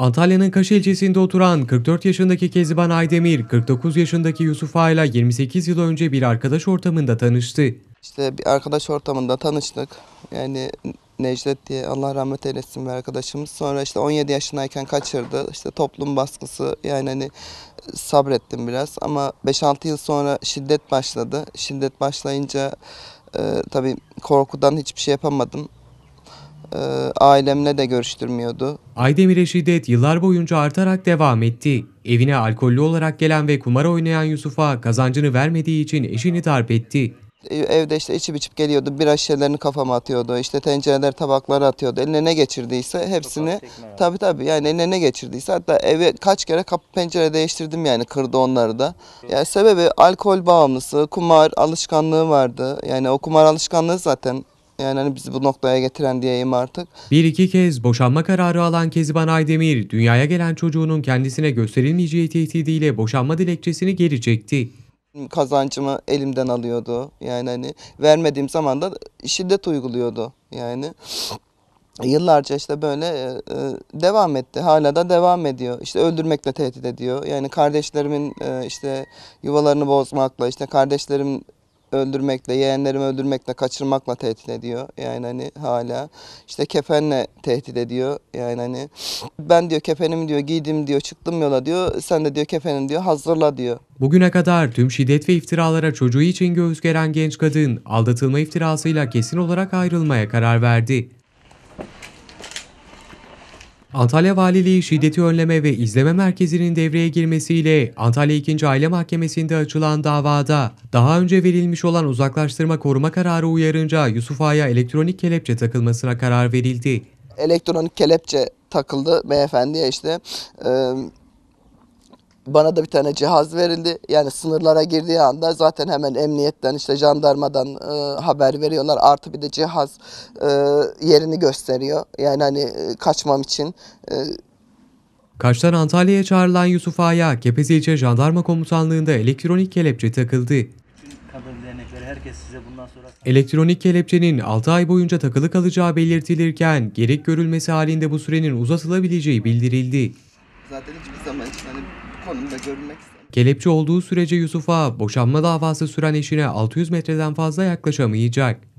Antalya'nın Kaş ilçesinde oturan 44 yaşındaki Keziban Aydemir, 49 yaşındaki Yusuf Ayla 28 yıl önce bir arkadaş ortamında tanıştı. İşte bir arkadaş ortamında tanıştık. Yani Necdet diye Allah rahmet eylesin bir arkadaşımız. Sonra işte 17 yaşındayken kaçırdı. İşte toplum baskısı yani hani sabrettim biraz ama 5-6 yıl sonra şiddet başladı. Şiddet başlayınca e, tabii korkudan hiçbir şey yapamadım e, ailemle de görüştürmüyordu. Aydemir'e şiddet yıllar boyunca artarak devam etti. Evine alkollü olarak gelen ve kumar oynayan Yusuf'a kazancını vermediği için eşini darp etti. E, evde işte içip içip geliyordu, bira şişelerini kafama atıyordu, işte tencereler tabakları atıyordu. Eline ne geçirdiyse hepsini, tabi tabi yani eline ne geçirdiyse hatta eve kaç kere kapı pencere değiştirdim yani kırdı onları da. Yani sebebi alkol bağımlısı, kumar alışkanlığı vardı. Yani o kumar alışkanlığı zaten yani hani bizi bu noktaya getiren diyeyim artık. Bir iki kez boşanma kararı alan Keziban Aydemir, dünyaya gelen çocuğunun kendisine gösterilmeyeceği tehdidiyle boşanma dilekçesini geri çekti. Kazancımı elimden alıyordu. Yani hani vermediğim zaman da şiddet uyguluyordu. Yani yıllarca işte böyle e, e, devam etti. Hala da devam ediyor. İşte öldürmekle tehdit ediyor. Yani kardeşlerimin e, işte yuvalarını bozmakla, işte kardeşlerim öldürmekle, yeğenlerimi öldürmekle, kaçırmakla tehdit ediyor. Yani hani hala işte kefenle tehdit ediyor. Yani hani ben diyor kefenim diyor giydim diyor çıktım yola diyor. Sen de diyor kefenim diyor hazırla diyor. Bugüne kadar tüm şiddet ve iftiralara çocuğu için göğüs geren genç kadın aldatılma iftirasıyla kesin olarak ayrılmaya karar verdi. Antalya Valiliği Şiddeti Önleme ve İzleme Merkezi'nin devreye girmesiyle Antalya 2. Aile Mahkemesi'nde açılan davada daha önce verilmiş olan uzaklaştırma koruma kararı uyarınca Yusuf Ağa'ya elektronik kelepçe takılmasına karar verildi. Elektronik kelepçe takıldı beyefendiye işte. E bana da bir tane cihaz verildi. Yani sınırlara girdiği anda zaten hemen emniyetten işte jandarmadan e, haber veriyorlar. Artı bir de cihaz e, yerini gösteriyor. Yani hani e, kaçmam için e, Kaş'tan Antalya'ya çağrılan Yusuf Aya, Kepez ilçe jandarma komutanlığında elektronik kelepçe takıldı. Elektronik kelepçenin 6 ay boyunca takılı kalacağı belirtilirken gerek görülmesi halinde bu sürenin uzatılabileceği bildirildi zaten hiçbir zaman hani konumda görünmek istemiyorum. Kelepçe olduğu sürece Yusuf'a boşanma davası süren eşine 600 metreden fazla yaklaşamayacak.